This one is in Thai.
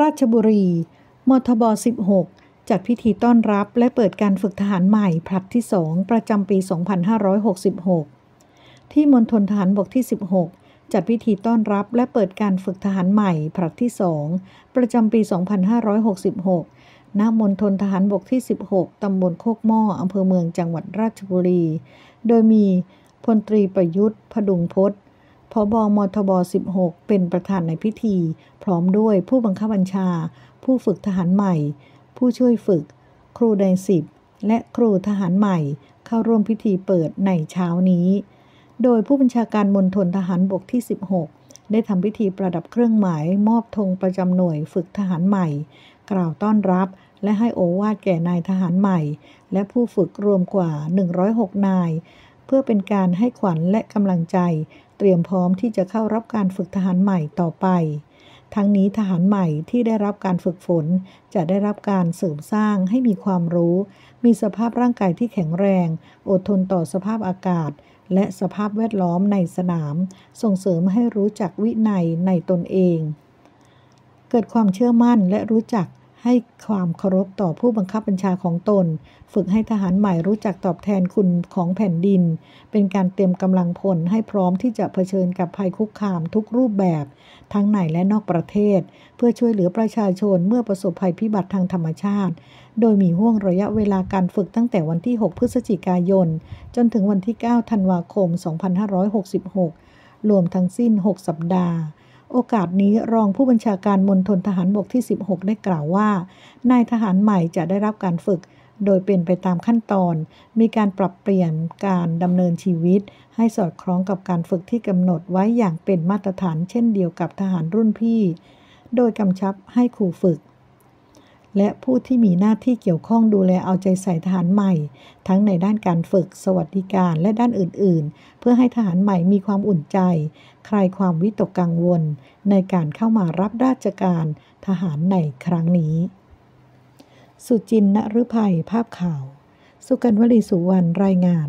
ราชบุรี มทบ 16จัดพิธีต้อนรับและเปิดการฝึกทหารใหม่ผลัดที่ 2 ประจำปี 2566 ที่มณฑลทหารบกที่ 16 จัดพิธีต้อนรับและเปิดการฝึกทหารใหม่ผลัดที่2ประจำปี 2566ณมณฑลทหารบกที่ 16ตำบลโคกหม้ออำเภอเมือง จังหวัดราชบุรี โดยมีพลตรีประยุทธ์พดุงพจนพบมทบ16เป็นประธานในพิธี พร้อมด้วยผู้บังคับบัญชา ผู้ฝึกทหารใหม่ ผู้ช่วยฝึก ครูในสิบและครูทหารใหม่เข้าร่วมพิธีเปิดในเช้านี้ โดยผู้บัญชาการมณฑลทหารบกที่ 16 ได้ทำพิธีประดับเครื่องหมายมอบธงประจำหน่วยฝึกทหารใหม่ กล่าวต้อนรับและให้โอวาดแก่นายทหารใหม่ และผู้ฝึกรวมกว่า106นาย เพื่อเป็นการให้ขวัญและกำลังใจเตรียมพร้อมที่จะเข้ารับการฝึกทหารใหม่ต่อไป ทั้งนี้ทหารใหม่ที่ได้รับการฝึกฝน จะได้รับการเสริมสร้างให้มีความรู้ มีสภาพร่างกายที่แข็งแรง อดทนต่อสภาพอากาศ และสภาพแวดล้อมในสนาม ส่งเสริมให้รู้จักวินัยในตนเอง เกิดความเชื่อมั่นและรู้จักให้ความเคารพต่อผู้บังคับบัญชาของตน ฝึกให้ทหารใหม่รู้จักตอบแทนคุณของแผ่นดิน เป็นการเตรียมกำลังพลให้พร้อมที่จะเผชิญกับภัยคุกคามทุกรูปแบบ ทั้งในและนอกประเทศ เพื่อช่วยเหลือประชาชนเมื่อประสบภัยพิบัติทางธรรมชาติ โดยมีห่วงระยะเวลาการฝึกตั้งแต่วันที่ 6 พฤศจิกายน จนถึงวันที่ 9 ธันวาคม 2566 รวมทั้งสิ้น 6 สัปดาห์โอกาสนี้รองผู้บัญชาการมณฑลทหารบกที่ 16 ได้กล่าวว่า นายทหารใหม่จะได้รับการฝึก โดยเป็นไปตามขั้นตอน มีการปรับเปลี่ยนการดำเนินชีวิต ให้สอดคล้องกับการฝึกที่กำหนดไว้อย่างเป็นมาตรฐาน เช่นเดียวกับทหารรุ่นพี่ โดยกำชับให้ครูฝึกและผู้ที่มีหน้าที่เกี่ยวข้องดูแลเอาใจใส่ทหารใหม่ ทั้งในด้านการฝึก สวัสดิการและด้านอื่นๆ เพื่อให้ทหารใหม่มีความอุ่นใจ คลายความวิตกกังวล ในการเข้ามารับราชการ ทหารในครั้งนี้ สุจินณรุภัยภาพข่าว สุกันวลีสุวรรณรายงาน